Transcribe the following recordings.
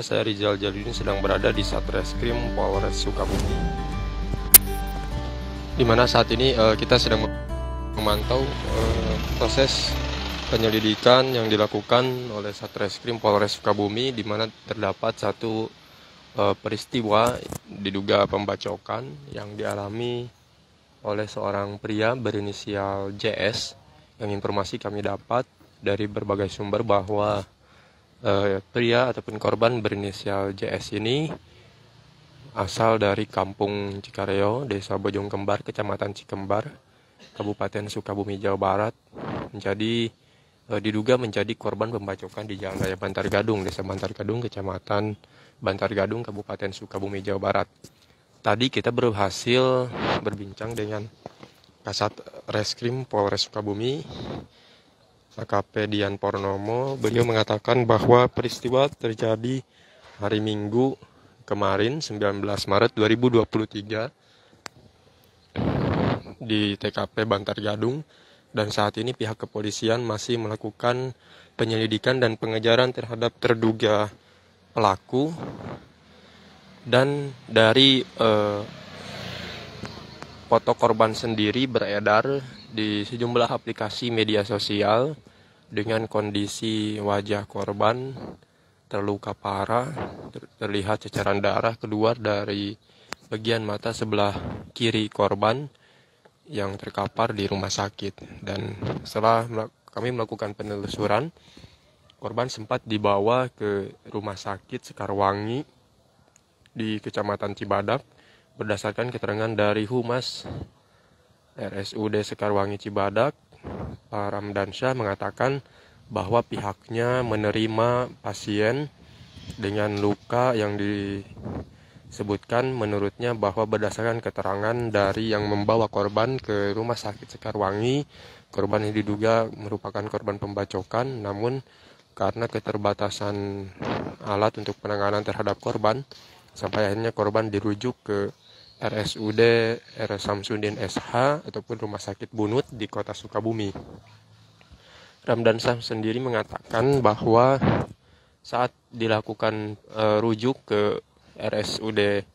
Saya Rizal Jaludin sedang berada di Satreskrim Polres Sukabumi. Di mana saat ini uh, kita sedang memantau uh, proses penyelidikan yang dilakukan oleh Satreskrim Polres Sukabumi di mana terdapat satu uh, peristiwa diduga pembacokan yang dialami oleh seorang pria berinisial JS yang informasi kami dapat dari berbagai sumber bahwa uh, pria ataupun korban berinisial JS ini asal dari kampung Cikareo, Desa Bojong Kembar, Kecamatan Cikembar, Kabupaten Sukabumi, Jawa Barat, menjadi uh, diduga menjadi korban pembacokan di Jalan Raya Bantar Gadung, Desa Bantar Gadung, Kecamatan Bantar Gadung, Kabupaten Sukabumi, Jawa Barat. Tadi kita berhasil berbincang dengan Kasat Reskrim Polres Sukabumi AKP Dian Pornomo, beliau mengatakan bahwa peristiwa terjadi hari Minggu kemarin 19 Maret 2023 di TKP Bantar Gadung dan saat ini pihak kepolisian masih melakukan penyelidikan dan pengejaran terhadap terduga pelaku dan dari eh, foto korban sendiri beredar di sejumlah aplikasi media sosial dengan kondisi wajah korban terluka parah, terlihat cecaran darah keluar dari bagian mata sebelah kiri korban yang terkapar di rumah sakit. Dan setelah kami melakukan penelusuran, korban sempat dibawa ke rumah sakit Sekarwangi di Kecamatan Cibadak berdasarkan keterangan dari Humas RSUD Sekarwangi Cibadak Pak Ramdansyah mengatakan bahwa pihaknya menerima pasien dengan luka yang disebutkan menurutnya bahwa berdasarkan keterangan dari yang membawa korban ke rumah sakit Sekarwangi, korban yang diduga merupakan korban pembacokan namun karena keterbatasan alat untuk penanganan terhadap korban sampai akhirnya korban dirujuk ke RSUD RS Samsudin SH ataupun Rumah Sakit Bunut di Kota Sukabumi. Ramdan Sam sendiri mengatakan bahwa saat dilakukan e, rujuk ke RSUD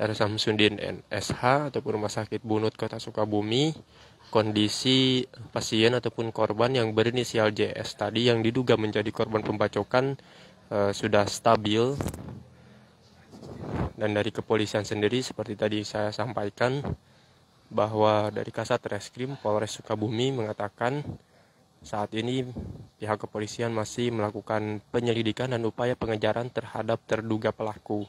RS Samsudin SH ataupun Rumah Sakit Bunut Kota Sukabumi, kondisi pasien ataupun korban yang berinisial JS tadi yang diduga menjadi korban pembacokan e, sudah stabil dan dari kepolisian sendiri seperti tadi saya sampaikan bahwa dari Kasat Reskrim Polres Sukabumi mengatakan saat ini pihak kepolisian masih melakukan penyelidikan dan upaya pengejaran terhadap terduga pelaku.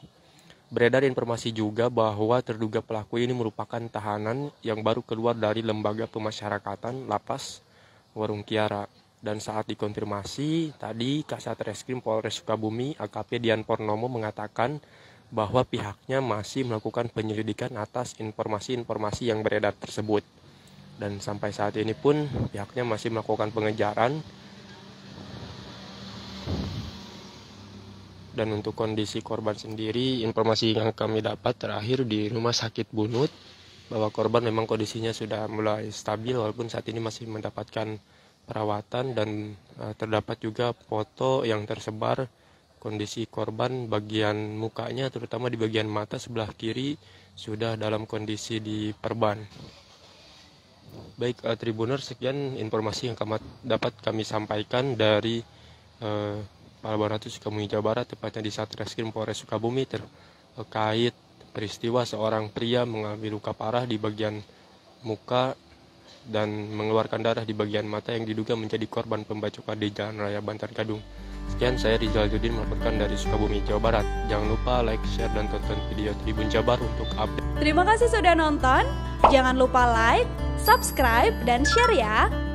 Beredar informasi juga bahwa terduga pelaku ini merupakan tahanan yang baru keluar dari lembaga pemasyarakatan Lapas Warung Kiara. Dan saat dikonfirmasi, tadi Kasat Reskrim Polres Sukabumi AKP Dian Pornomo mengatakan bahwa pihaknya masih melakukan penyelidikan atas informasi-informasi yang beredar tersebut. Dan sampai saat ini pun pihaknya masih melakukan pengejaran. Dan untuk kondisi korban sendiri, informasi yang kami dapat terakhir di rumah sakit Bunut bahwa korban memang kondisinya sudah mulai stabil walaupun saat ini masih mendapatkan perawatan dan eh, terdapat juga foto yang tersebar Kondisi korban bagian mukanya terutama di bagian mata sebelah kiri sudah dalam kondisi diperban. Baik uh, eh, Tribuner sekian informasi yang kami, dapat kami sampaikan dari uh, Palabaratu Sukabumi Jawa Barat tepatnya di Satreskrim Polres Sukabumi terkait peristiwa seorang pria mengalami luka parah di bagian muka dan mengeluarkan darah di bagian mata yang diduga menjadi korban pembacokan di Jalan Raya Bantar Gadung. Sekian saya Rizal Judin melaporkan dari Sukabumi, Jawa Barat. Jangan lupa like, share, dan tonton video Tribun Jabar untuk update. Terima kasih sudah nonton. Jangan lupa like, subscribe, dan share ya.